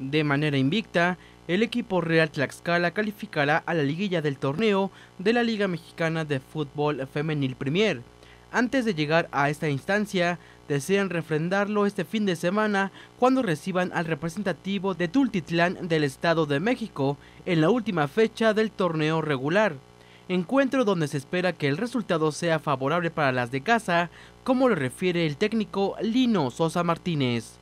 De manera invicta, el equipo Real Tlaxcala calificará a la liguilla del torneo de la Liga Mexicana de Fútbol Femenil Premier. Antes de llegar a esta instancia, desean refrendarlo este fin de semana cuando reciban al representativo de Tultitlán del Estado de México en la última fecha del torneo regular. Encuentro donde se espera que el resultado sea favorable para las de casa, como lo refiere el técnico Lino Sosa Martínez.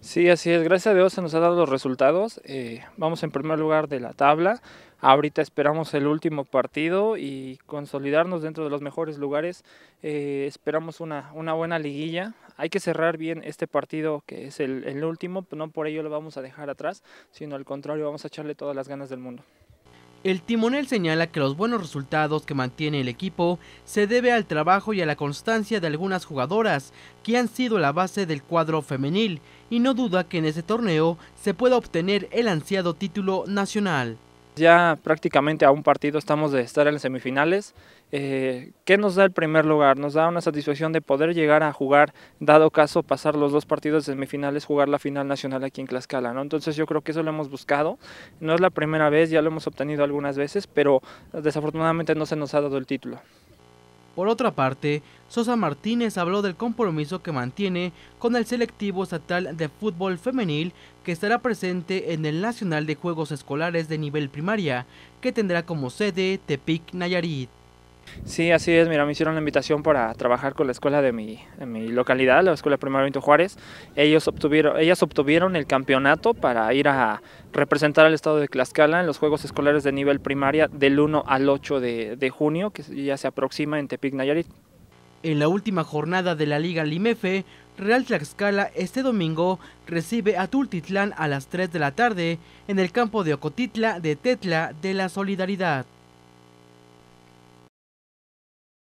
Sí, así es. Gracias a Dios se nos ha dado los resultados. Eh, vamos en primer lugar de la tabla. Ahorita esperamos el último partido y consolidarnos dentro de los mejores lugares. Eh, esperamos una, buena liguilla. Hay que cerrar bien este partido que es el, el último, no por ello lo vamos a dejar atrás, sino al contrario, vamos a echarle todas las ganas del mundo. El timonel señala que los buenos resultados que mantiene el equipo se debe al trabajo y a la constancia de algunas jugadoras que han sido la base del cuadro femenil y no duda que en ese torneo se pueda obtener el ansiado título nacional. Ya prácticamente a un partido estamos de estar en las semifinales. Eh, ¿Qué nos da el primer lugar? Nos da una satisfacción de poder llegar a jugar, dado caso, pasar los dos partidos de semifinales, jugar la final nacional aquí en Tlaxcala. ¿no? Entonces yo creo que eso lo hemos buscado. No es la primera vez, ya lo hemos obtenido algunas veces, pero desafortunadamente no se nos ha dado el título. Por otra parte, Sosa Martínez habló del compromiso que mantiene con el selectivo estatal de fútbol femenil que estará presente en el Nacional de Juegos Escolares de Nivel Primaria, que tendrá como sede Tepic Nayarit. Sí, así es. Mira, me hicieron la invitación para trabajar con la escuela de mi, localidad, la Escuela Primaria vinto Juárez. Ellos obtuvieron, ellas obtuvieron el campeonato para ir a representar al estado de Tlaxcala en los Juegos Escolares de Nivel Primaria del 1 al 8 de, de junio, que ya se aproxima en Tepic, Nayarit. En la última jornada de la Liga Limefe, Real Tlaxcala este domingo recibe a Tultitlán a las 3 de la tarde en el campo de Ocotitla de Tetla de la Solidaridad.